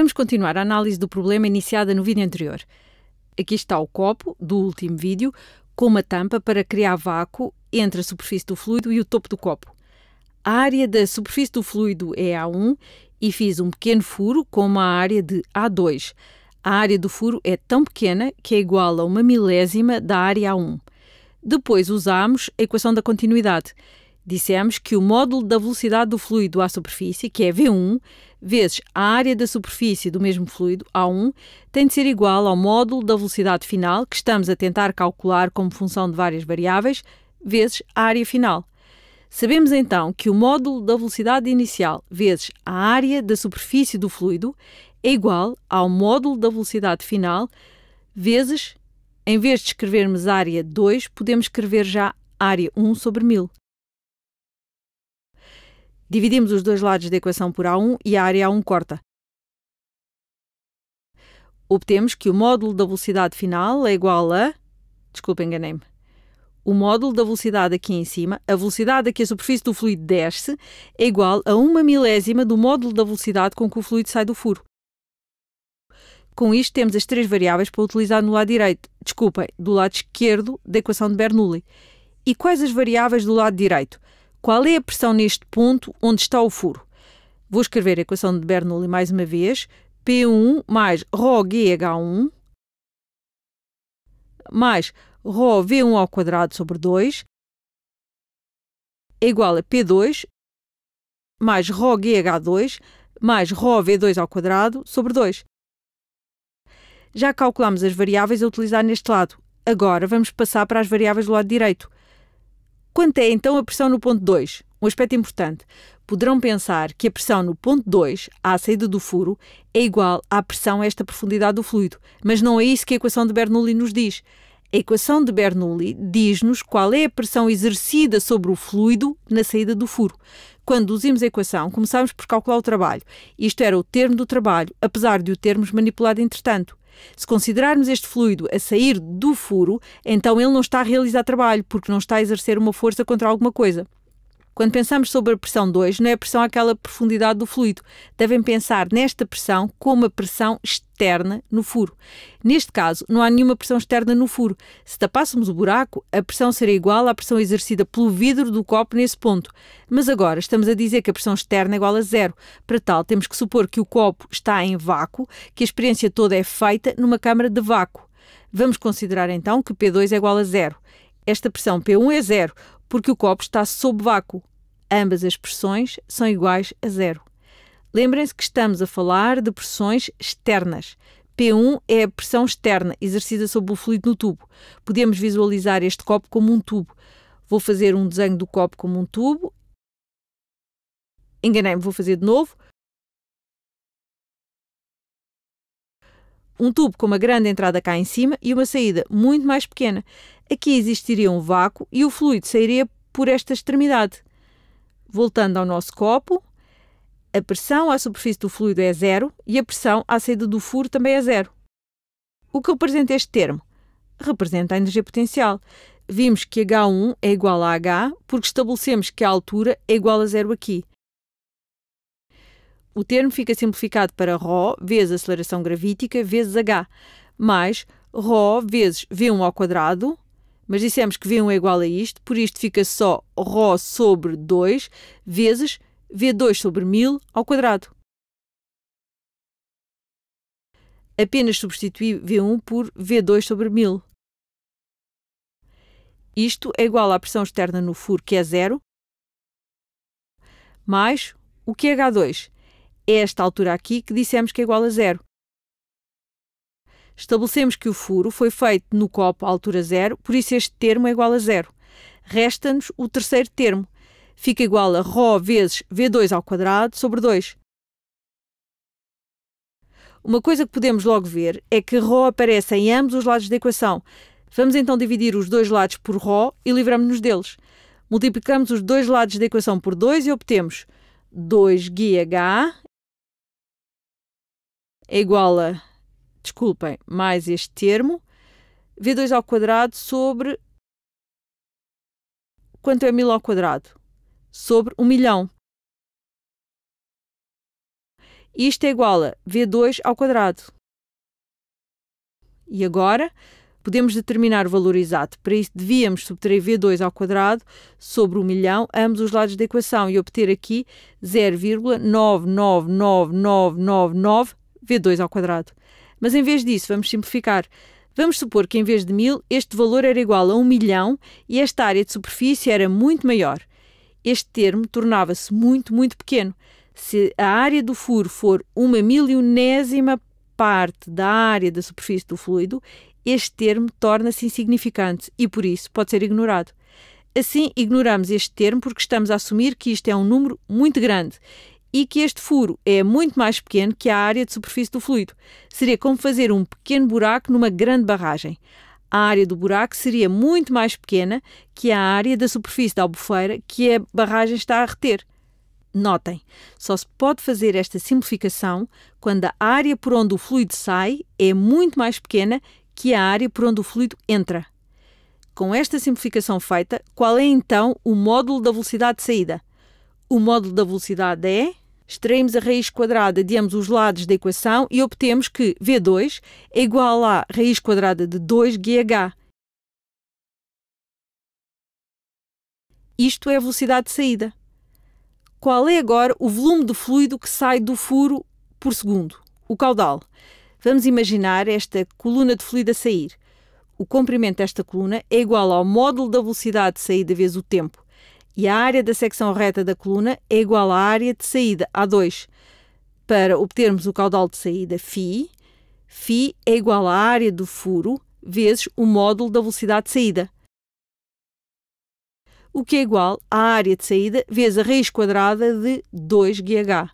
Vamos continuar a análise do problema iniciada no vídeo anterior. Aqui está o copo do último vídeo com uma tampa para criar vácuo entre a superfície do fluido e o topo do copo. A área da superfície do fluido é A1 e fiz um pequeno furo com uma área de A2. A área do furo é tão pequena que é igual a uma milésima da área A1. Depois usámos a equação da continuidade. Dissemos que o módulo da velocidade do fluido à superfície, que é V1, vezes a área da superfície do mesmo fluido, A1, tem de ser igual ao módulo da velocidade final, que estamos a tentar calcular como função de várias variáveis, vezes a área final. Sabemos então que o módulo da velocidade inicial vezes a área da superfície do fluido é igual ao módulo da velocidade final vezes, em vez de escrevermos área 2, podemos escrever já área 1 sobre 1000. Dividimos os dois lados da equação por A1 e a área A1 corta. Obtemos que o módulo da velocidade final é igual a. Desculpe, enganei-me. O módulo da velocidade aqui em cima, a velocidade a que a superfície do fluido desce, é igual a uma milésima do módulo da velocidade com que o fluido sai do furo. Com isto, temos as três variáveis para utilizar no lado direito, desculpem, do lado esquerdo da equação de Bernoulli. E quais as variáveis do lado direito? Qual é a pressão neste ponto onde está o furo? Vou escrever a equação de Bernoulli mais uma vez. P1 mais ρGH1 mais ρV1 ao quadrado sobre 2 é igual a P2 mais ρGH2 mais ρV2 ao quadrado sobre 2. Já calculamos as variáveis a utilizar neste lado. Agora vamos passar para as variáveis do lado direito. Quanto é então a pressão no ponto 2? Um aspecto importante. Poderão pensar que a pressão no ponto 2, à saída do furo, é igual à pressão a esta profundidade do fluido, mas não é isso que a equação de Bernoulli nos diz. A equação de Bernoulli diz-nos qual é a pressão exercida sobre o fluido na saída do furo. Quando usamos a equação, começámos por calcular o trabalho. Isto era o termo do trabalho, apesar de o termos manipulado entretanto. Se considerarmos este fluido a sair do furo, então ele não está a realizar trabalho, porque não está a exercer uma força contra alguma coisa. Quando pensamos sobre a pressão 2, não é a pressão àquela profundidade do fluido. Devem pensar nesta pressão como a pressão externa no furo. Neste caso, não há nenhuma pressão externa no furo. Se tapássemos o buraco, a pressão seria igual à pressão exercida pelo vidro do copo nesse ponto. Mas agora estamos a dizer que a pressão externa é igual a zero. Para tal, temos que supor que o copo está em vácuo, que a experiência toda é feita numa câmara de vácuo. Vamos considerar então que P2 é igual a zero. Esta pressão P1 é zero, porque o copo está sob vácuo. Ambas as pressões são iguais a zero. Lembrem-se que estamos a falar de pressões externas. P1 é a pressão externa exercida sobre o fluido no tubo. Podemos visualizar este copo como um tubo. Vou fazer um desenho do copo como um tubo. Enganei-me, vou fazer de novo. um tubo com uma grande entrada cá em cima e uma saída muito mais pequena. Aqui existiria um vácuo e o fluido sairia por esta extremidade. Voltando ao nosso copo, a pressão à superfície do fluido é zero e a pressão à saída do furo também é zero. O que representa este termo? Representa a energia potencial. Vimos que H1 é igual a H porque estabelecemos que a altura é igual a zero aqui. O termo fica simplificado para Rho vezes aceleração gravítica vezes H, mais Rho vezes V1 ao quadrado mas dissemos que V1 é igual a isto, por isto fica só Rho sobre 2 vezes V2 sobre 1000 ao quadrado. Apenas substituí V1 por V2 sobre 1000. Isto é igual à pressão externa no furo, que é zero, mais o QH2, é, é esta altura aqui que dissemos que é igual a zero. Estabelecemos que o furo foi feito no copo à altura zero, por isso este termo é igual a zero. Resta-nos o terceiro termo. Fica igual a Rho vezes V2 ao quadrado sobre 2. Uma coisa que podemos logo ver é que Rho aparece em ambos os lados da equação. Vamos então dividir os dois lados por Rho e livramos-nos deles. Multiplicamos os dois lados da equação por 2 e obtemos 2 γh é igual a desculpem, mais este termo, v2 ao quadrado sobre quanto é 1000 ao quadrado? Sobre 1 milhão. Isto é igual a v2 ao quadrado. E agora podemos determinar o valor exato. Para isso devíamos subtrair v2 ao quadrado sobre 1 milhão, ambos os lados da equação e obter aqui 0,999999 v2 ao quadrado. Mas em vez disso, vamos simplificar. Vamos supor que em vez de 1000, este valor era igual a 1 milhão e esta área de superfície era muito maior. Este termo tornava-se muito, muito pequeno. Se a área do furo for uma milionésima parte da área da superfície do fluido, este termo torna-se insignificante e, por isso, pode ser ignorado. Assim, ignoramos este termo porque estamos a assumir que isto é um número muito grande e que este furo é muito mais pequeno que a área de superfície do fluido. Seria como fazer um pequeno buraco numa grande barragem. A área do buraco seria muito mais pequena que a área da superfície da albufeira que a barragem está a reter. Notem, só se pode fazer esta simplificação quando a área por onde o fluido sai é muito mais pequena que a área por onde o fluido entra. Com esta simplificação feita, qual é então o módulo da velocidade de saída? O módulo da velocidade é extraímos a raiz quadrada de ambos os lados da equação e obtemos que V2 é igual a raiz quadrada de 2GH. Isto é a velocidade de saída. Qual é agora o volume de fluido que sai do furo por segundo? O caudal. Vamos imaginar esta coluna de fluido a sair. O comprimento desta coluna é igual ao módulo da velocidade de saída vezes o tempo e a área da secção reta da coluna é igual à área de saída A2. Para obtermos o caudal de saída φ, φ é igual à área do furo vezes o módulo da velocidade de saída, o que é igual à área de saída vezes a raiz quadrada de 2 gh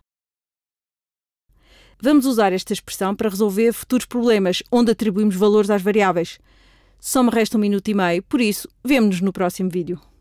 Vamos usar esta expressão para resolver futuros problemas onde atribuímos valores às variáveis. Só me resta um minuto e meio, por isso, vemo-nos no próximo vídeo.